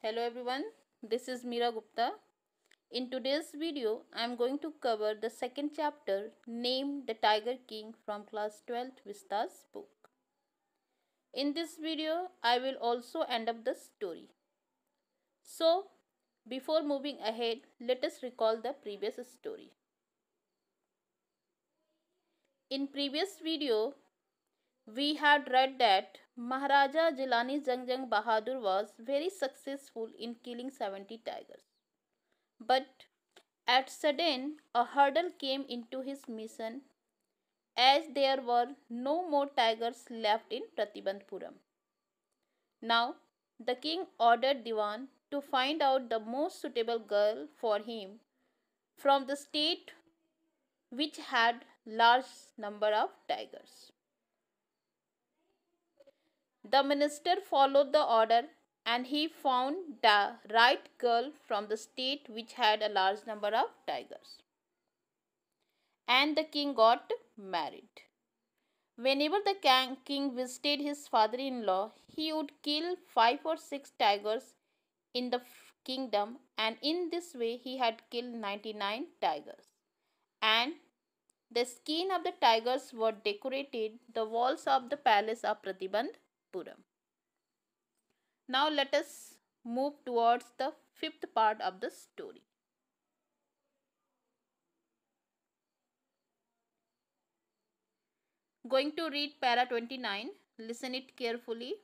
Hello everyone, this is Meera Gupta. In today's video, I am going to cover the second chapter named The Tiger King from class 12th Vista's book. In this video, I will also end up the story. So, before moving ahead, let us recall the previous story. In previous video, we had read that Maharaja Jilani Jang Jang Bahadur was very successful in killing 70 tigers. But at sudden, a hurdle came into his mission as there were no more tigers left in Pratibandpuram. Now, the king ordered Diwan to find out the most suitable girl for him from the state which had large number of tigers. The minister followed the order and he found the right girl from the state which had a large number of tigers. And the king got married. Whenever the king visited his father-in-law, he would kill five or six tigers in the kingdom and in this way he had killed 99 tigers. And the skin of the tigers were decorated the walls of the palace of puram. Now let us move towards the fifth part of the story. Going to read para 29. Listen it carefully.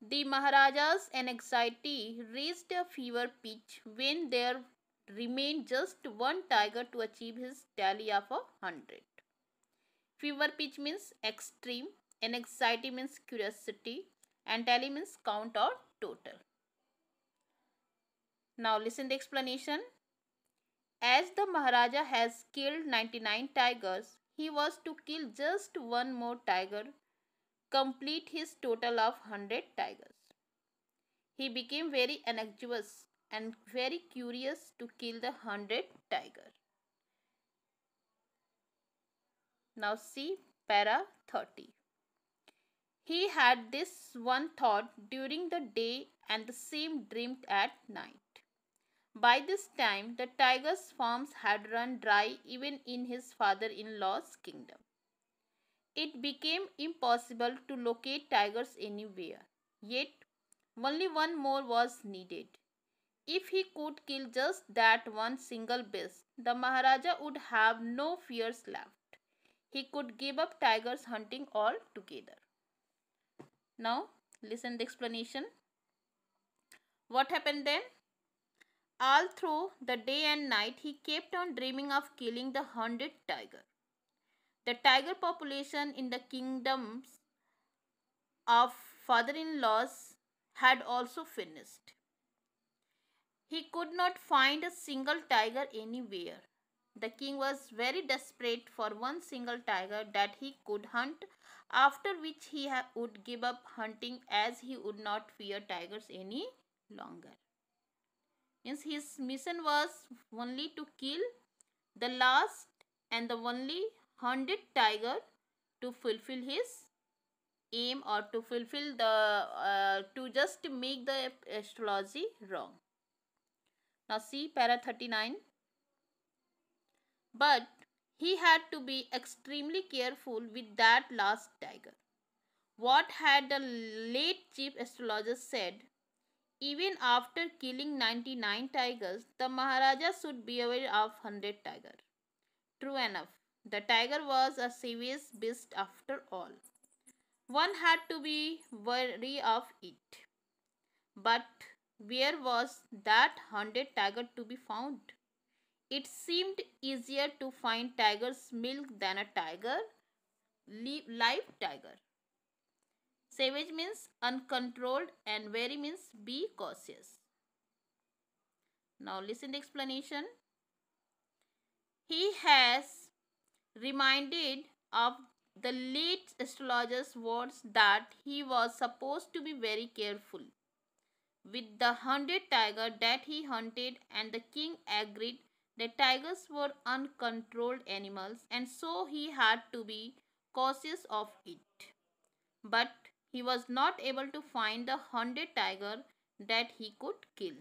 The Maharaja's anxiety reached a fever pitch when there remained just one tiger to achieve his tally of a hundred. Fever pitch means extreme and anxiety means curiosity and tally means count or total. Now listen the explanation. As the Maharaja has killed 99 tigers, he was to kill just one more tiger, complete his total of 100 tigers. He became very anxious and very curious to kill the hundred tiger. Now see para 30. He had this one thought during the day and the same dreamed at night. By this time, the tiger's farms had run dry even in his father-in-law's kingdom. It became impossible to locate tigers anywhere. Yet, only one more was needed. If he could kill just that one single beast, the Maharaja would have no fears left. He could give up tigers hunting altogether. Now, listen the explanation. What happened then? All through the day and night, he kept on dreaming of killing the hundred tiger. The tiger population in the kingdoms of father-in-laws had also finished. He could not find a single tiger anywhere. The king was very desperate for one single tiger that he could hunt, after which he would give up hunting as he would not fear tigers any longer. his mission was only to kill the last and the only hunted tiger to fulfill his aim or to fulfill the uh, to just make the astrology wrong. Now see para 39. But he had to be extremely careful with that last dagger. What had the late chief astrologer said? Even after killing 99 tigers, the Maharaja should be aware of 100 tiger. True enough, the tiger was a serious beast after all. One had to be wary of it. But where was that hunted tiger to be found? It seemed easier to find tiger's milk than a tiger, live tiger. Savage means uncontrolled and wary means be cautious. Now listen the explanation. He has reminded of the late astrologer's words that he was supposed to be very careful with the hunted tiger that he hunted and the king agreed that tigers were uncontrolled animals and so he had to be cautious of it. But he was not able to find the hunted tiger that he could kill.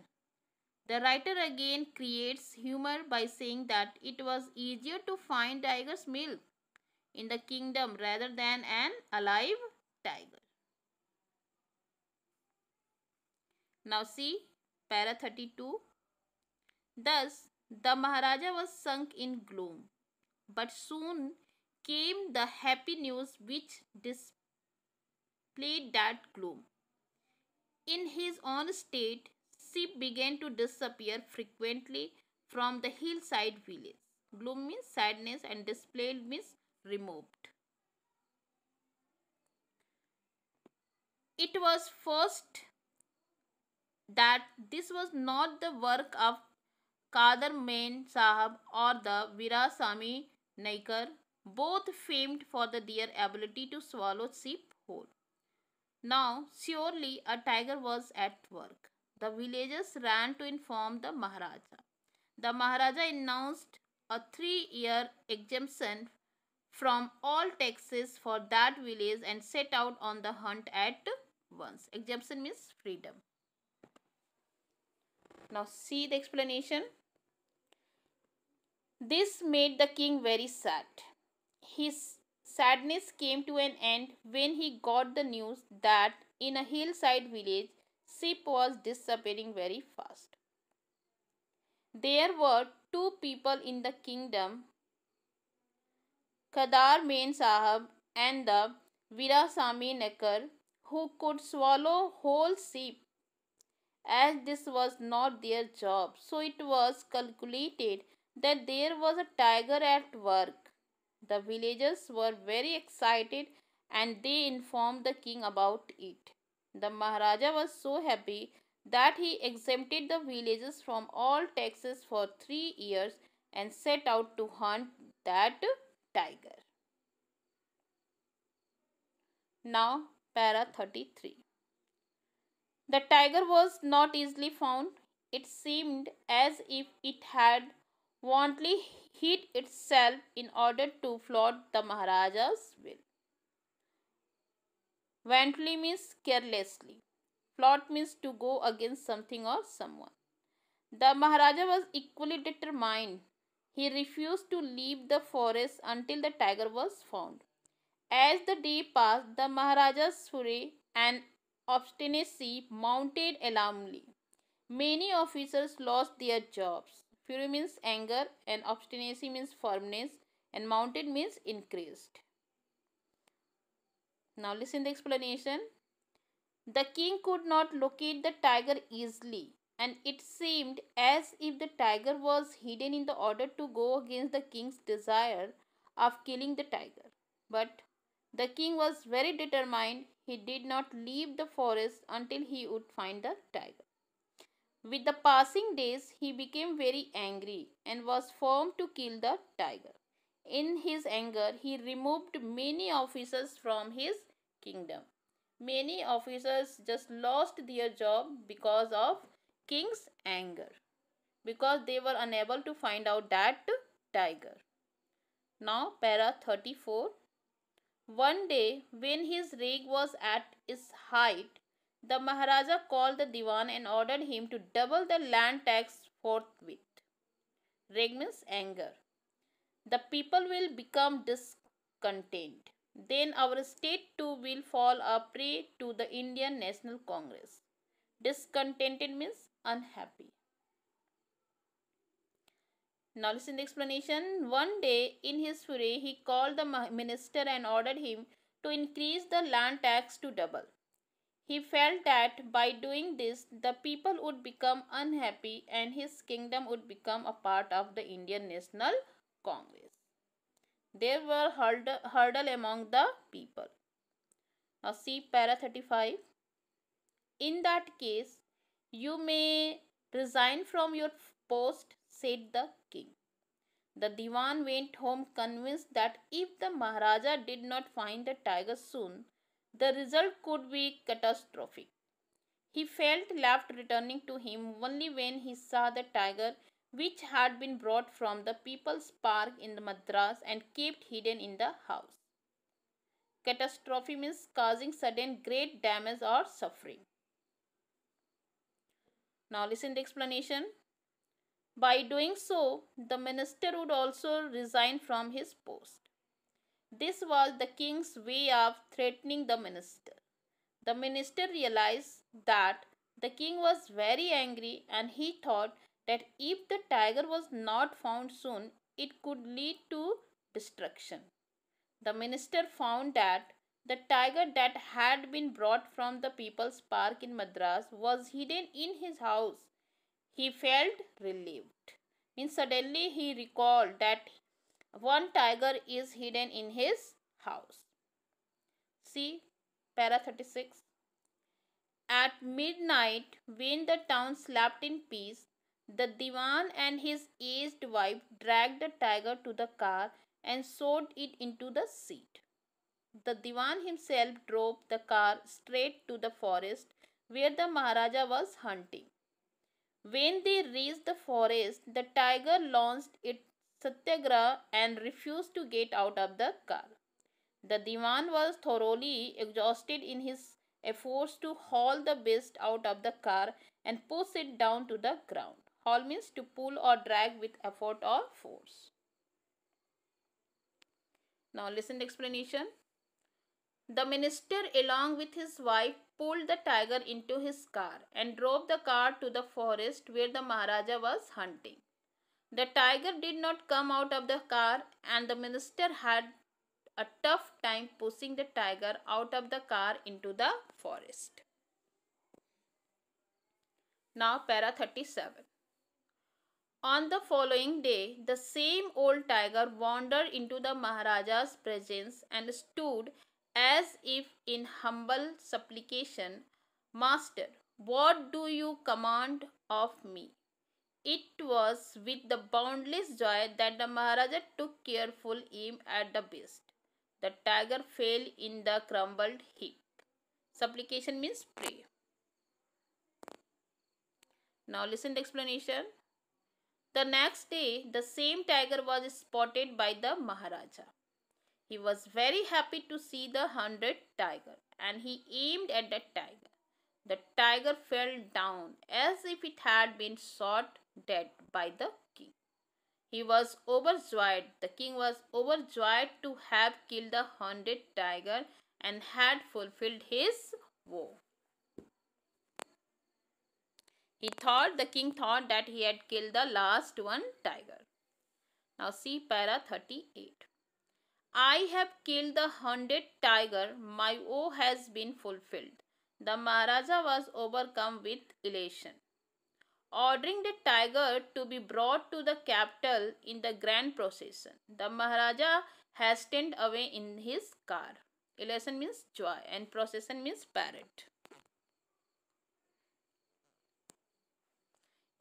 The writer again creates humor by saying that it was easier to find tiger's milk in the kingdom rather than an alive tiger. Now see para 32. Thus the Maharaja was sunk in gloom. But soon came the happy news which displayed that gloom. In his own state, sheep began to disappear frequently from the hillside village. Gloom means sadness and displayed means removed. It was first that this was not the work of Kadar Main Sahab or the Virasami Naikar, both famed for their ability to swallow sheep whole. Now, surely a tiger was at work. The villagers ran to inform the Maharaja. The Maharaja announced a three-year exemption from all taxes for that village and set out on the hunt at once. Exemption means freedom. Now see the explanation. This made the king very sad. His sadness came to an end when he got the news that in a hillside village, sheep was disappearing very fast. There were two people in the kingdom, Kadar Main Sahab and the Virasami Nakar, who could swallow whole sheep as this was not their job. So it was calculated that there was a tiger at work. The villagers were very excited and they informed the king about it. The Maharaja was so happy that he exempted the villagers from all taxes for three years and set out to hunt that tiger. Now, para 33. The tiger was not easily found. It seemed as if it had wantonly hid itself in order to flout the Maharaja's will. Wantonly means carelessly. Flout means to go against something or someone. The Maharaja was equally determined. He refused to leave the forest until the tiger was found. As the day passed, the Maharaja's fury and obstinacy mounted alarmly. Many officers lost their jobs. Fury means anger and obstinacy means firmness and mounted means increased. Now listen the explanation. The king could not locate the tiger easily and it seemed as if the tiger was hidden in the order to go against the king's desire of killing the tiger. But the king was very determined. He did not leave the forest until he would find the tiger. With the passing days, he became very angry and was formed to kill the tiger. In his anger, he removed many officers from his kingdom. Many officers just lost their job because of king's anger because they were unable to find out that tiger. Now para 34 one day, when his rig was at its height, the Maharaja called the Diwan and ordered him to double the land tax forthwith. Rage means anger. The people will become discontent. Then our state too will fall a prey to the Indian National Congress. Discontented means unhappy. Now listen the explanation. One day in his fury he called the minister and ordered him to increase the land tax to double. He felt that by doing this the people would become unhappy and his kingdom would become a part of the Indian National Congress. There were hurdles hurdle among the people. Now see para 35. In that case, you may resign from your post said the king. The Diwan went home convinced that if the Maharaja did not find the tiger soon, the result could be catastrophic. He felt left returning to him only when he saw the tiger which had been brought from the People's Park in the Madras and kept hidden in the house. Catastrophe means causing sudden great damage or suffering. Now listen the explanation. By doing so, the minister would also resign from his post. This was the king's way of threatening the minister. The minister realized that the king was very angry and he thought that if the tiger was not found soon, it could lead to destruction. The minister found that the tiger that had been brought from the People's Park in Madras was hidden in his house he felt relieved. In suddenly he recalled that one tiger is hidden in his house. See, para 36. At midnight, when the town slept in peace, the divan and his aged wife dragged the tiger to the car and sewed it into the seat. The divan himself drove the car straight to the forest where the Maharaja was hunting. When they reached the forest, the tiger launched its satyagraha and refused to get out of the car. The divan was thoroughly exhausted in his efforts to haul the beast out of the car and push it down to the ground. Haul means to pull or drag with effort or force. Now listen to explanation. The minister along with his wife pulled the tiger into his car and drove the car to the forest where the Maharaja was hunting. The tiger did not come out of the car, and the minister had a tough time pushing the tiger out of the car into the forest. Now, para 37. On the following day, the same old tiger wandered into the Maharaja's presence and stood as if in humble supplication, Master, what do you command of me? It was with the boundless joy that the Maharaja took careful aim at the beast. The tiger fell in the crumbled heap. Supplication means pray. Now listen to explanation. The next day, the same tiger was spotted by the Maharaja. He was very happy to see the hundred tiger and he aimed at the tiger. The tiger fell down as if it had been shot dead by the king. He was overjoyed. The king was overjoyed to have killed the hundred tiger and had fulfilled his vow. He thought, the king thought that he had killed the last one tiger. Now see para 38. I have killed the hundred tiger. My vow has been fulfilled. The Maharaja was overcome with elation. Ordering the tiger to be brought to the capital in the grand procession, the Maharaja hastened away in his car. Elation means joy and procession means parade.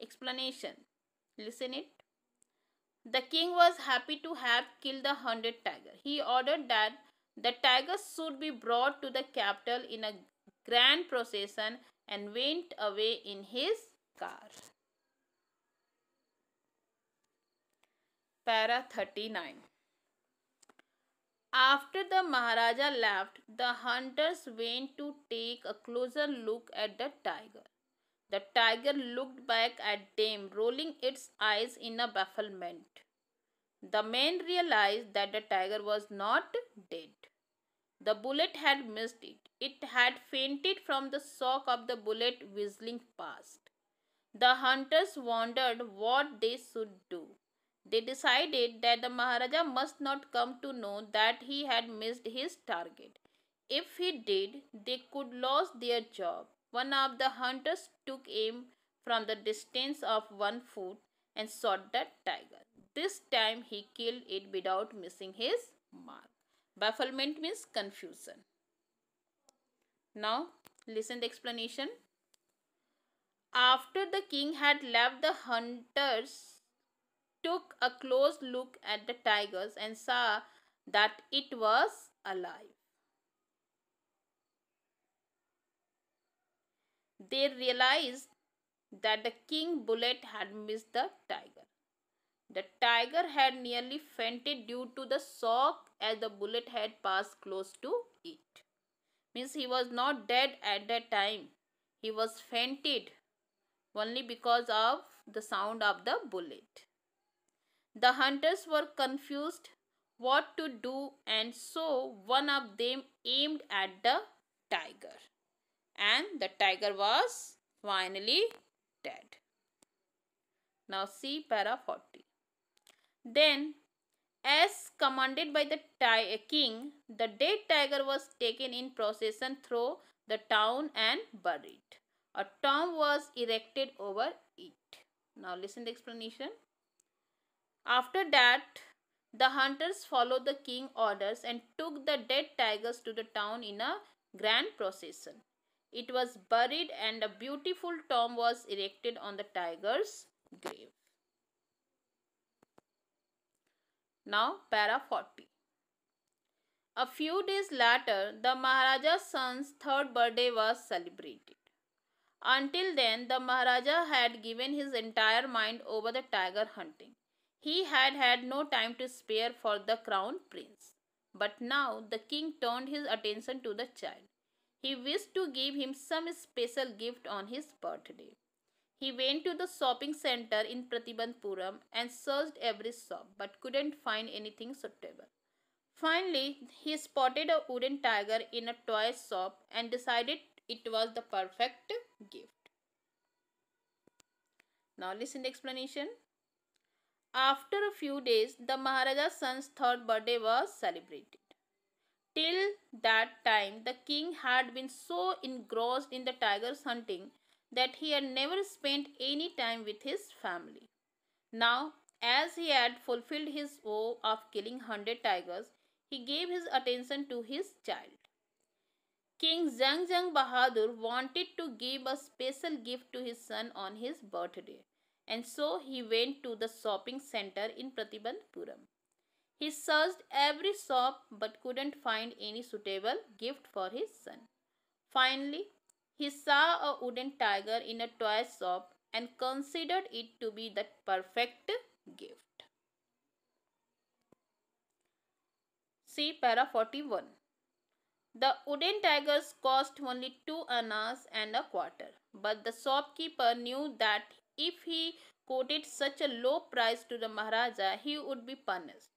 Explanation. Listen it. The king was happy to have killed the hundred tiger. He ordered that the tiger should be brought to the capital in a grand procession and went away in his car. Para 39 After the Maharaja left, the hunters went to take a closer look at the tiger. The tiger looked back at them, rolling its eyes in a bafflement. The men realized that the tiger was not dead. The bullet had missed it. It had fainted from the shock of the bullet whistling past. The hunters wondered what they should do. They decided that the Maharaja must not come to know that he had missed his target. If he did, they could lose their job. One of the hunters took aim from the distance of one foot and shot the tiger. This time he killed it without missing his mark. Bafflement means confusion. Now listen the explanation. After the king had left the hunters took a close look at the tigers and saw that it was alive. They realized that the king bullet had missed the tiger. The tiger had nearly fainted due to the shock as the bullet had passed close to it. Means he was not dead at that time. He was fainted only because of the sound of the bullet. The hunters were confused what to do and so one of them aimed at the tiger and the tiger was finally dead. Now see para 40. Then, as commanded by the uh, king, the dead tiger was taken in procession through the town and buried. A tomb was erected over it. Now listen the explanation. After that, the hunters followed the king's orders and took the dead tigers to the town in a grand procession. It was buried and a beautiful tomb was erected on the tiger's grave. Now para 40. A few days later, the Maharaja's son's third birthday was celebrated. Until then, the Maharaja had given his entire mind over the tiger hunting. He had had no time to spare for the crown prince. But now the king turned his attention to the child. He wished to give him some special gift on his birthday. He went to the shopping center in Pratibandpuram and searched every shop but couldn't find anything suitable. Finally, he spotted a wooden tiger in a toy shop and decided it was the perfect gift. Now listen the explanation. After a few days, the Maharaja's son's third birthday was celebrated. Till that time, the king had been so engrossed in the tiger's hunting that he had never spent any time with his family. Now, as he had fulfilled his vow of killing 100 tigers, he gave his attention to his child. King Zhang Zhang Bahadur wanted to give a special gift to his son on his birthday and so he went to the shopping center in Pratibandhapuram. He searched every shop but couldn't find any suitable gift for his son. Finally, he saw a wooden tiger in a toy shop and considered it to be the perfect gift. See para 41. The wooden tigers cost only two annas and a quarter, but the shopkeeper knew that if he quoted such a low price to the Maharaja, he would be punished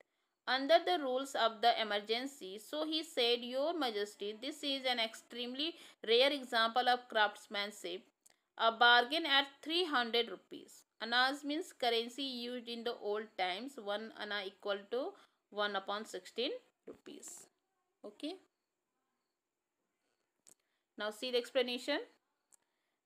under the rules of the emergency. So he said, Your Majesty, this is an extremely rare example of craftsmanship. A bargain at 300 rupees. Anas means currency used in the old times. 1 ana equal to 1 upon 16 rupees. Okay. Now see the explanation.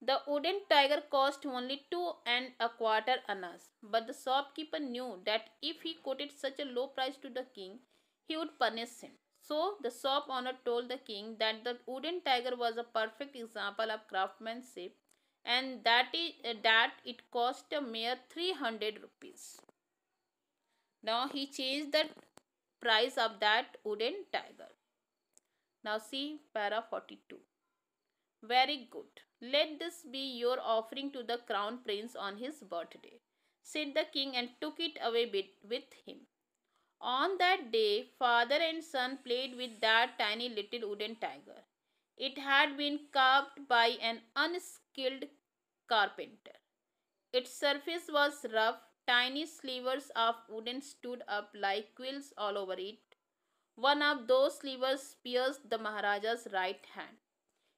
The wooden tiger cost only two and a quarter annas, but the shopkeeper knew that if he quoted such a low price to the king, he would punish him. So the shop owner told the king that the wooden tiger was a perfect example of craftsmanship and that it, uh, that it cost a mere 300 rupees. Now he changed the price of that wooden tiger. Now see para 42. Very good. Let this be your offering to the crown prince on his birthday, said the king and took it away with him. On that day, father and son played with that tiny little wooden tiger. It had been carved by an unskilled carpenter. Its surface was rough, tiny slivers of wooden stood up like quills all over it. One of those slivers pierced the Maharaja's right hand.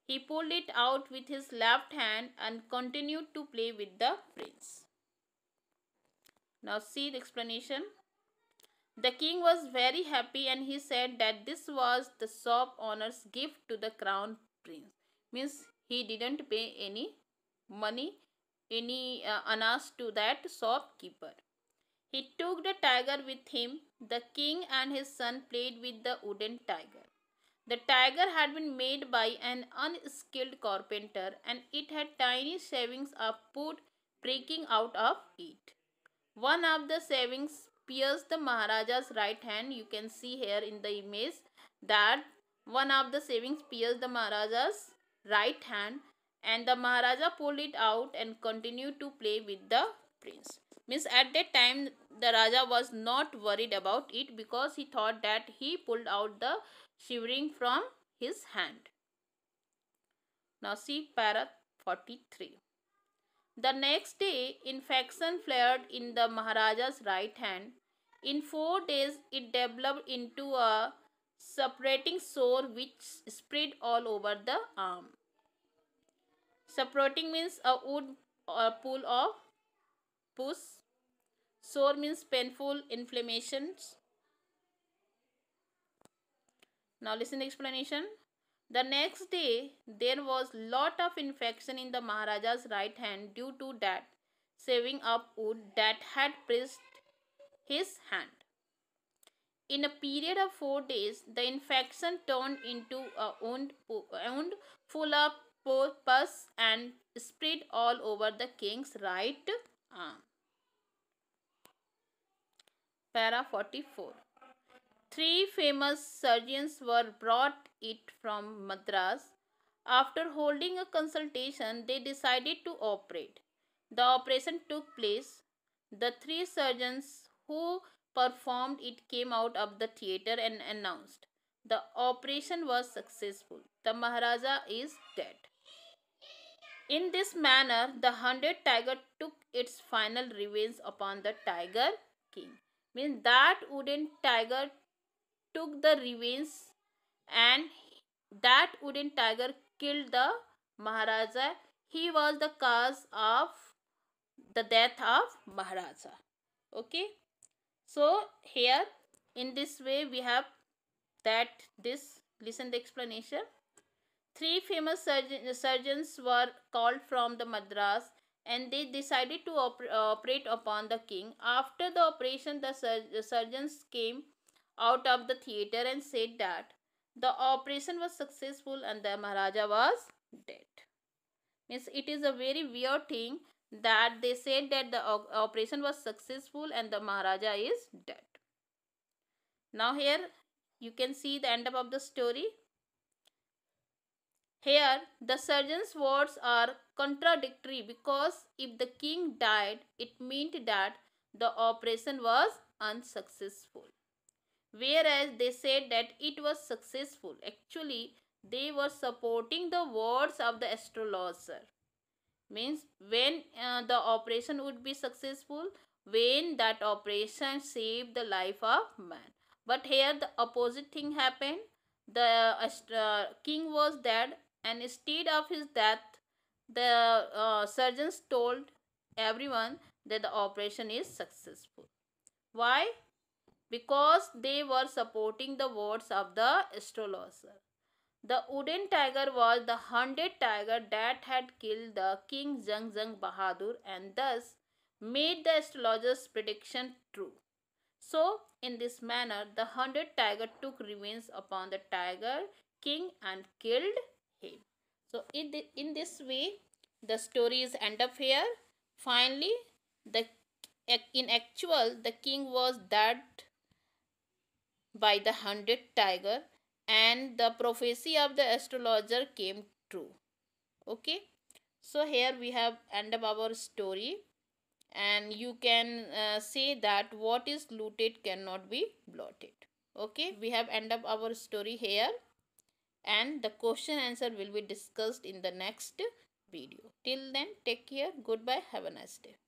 He pulled it out with his left hand and continued to play with the prince. Now see the explanation. The king was very happy and he said that this was the shop owner's gift to the crown prince. Means he didn't pay any money, any uh, anas to that shopkeeper. He took the tiger with him. The king and his son played with the wooden tiger. The tiger had been made by an unskilled carpenter and it had tiny shavings of wood breaking out of it. One of the shavings pierced the Maharaja's right hand. You can see here in the image that one of the shavings pierced the Maharaja's right hand and the Maharaja pulled it out and continued to play with the prince. Means at that time the Raja was not worried about it because he thought that he pulled out the shivering from his hand. Now see para 43. The next day, infection flared in the Maharaja's right hand. In four days, it developed into a separating sore which spread all over the arm. Separating means a wound or pool of pus. Sore means painful inflammations. Now listen the explanation. The next day there was lot of infection in the Maharaja's right hand due to that saving up wood that had pressed his hand. In a period of four days, the infection turned into a wound, wound full of pus and spread all over the king's right arm. Para 44 Three famous surgeons were brought it from Madras. After holding a consultation, they decided to operate. The operation took place. The three surgeons who performed it came out of the theater and announced. The operation was successful. The Maharaja is dead. In this manner, the hundred tiger took its final revenge upon the tiger king. Means that wooden tiger took the revenge and that wooden tiger killed the Maharaja. He was the cause of the death of Maharaja. Okay. So here in this way we have that this listen the explanation. Three famous surgeon, surgeons were called from the Madras and they decided to op operate upon the king. After the operation the, sur the surgeons came out of the theatre and said that the operation was successful and the Maharaja was dead. Means it is a very weird thing that they said that the operation was successful and the Maharaja is dead. Now here you can see the end of the story. Here the surgeon's words are contradictory because if the king died it meant that the operation was unsuccessful whereas they said that it was successful. Actually, they were supporting the words of the astrologer. Means when uh, the operation would be successful, when that operation saved the life of man. But here the opposite thing happened. The uh, king was dead and instead of his death, the uh, surgeons told everyone that the operation is successful. Why? because they were supporting the words of the astrologer. The wooden tiger was the hunted tiger that had killed the king Zhang Zhang Bahadur and thus made the astrologer's prediction true. So, in this manner, the hunted tiger took revenge upon the tiger king and killed him. So, in, the, in this way, the stories end up here. Finally, the in actual, the king was that by the hunted tiger and the prophecy of the astrologer came true okay so here we have end of our story and you can uh, say that what is looted cannot be blotted okay we have end up our story here and the question answer will be discussed in the next video till then take care goodbye have a nice day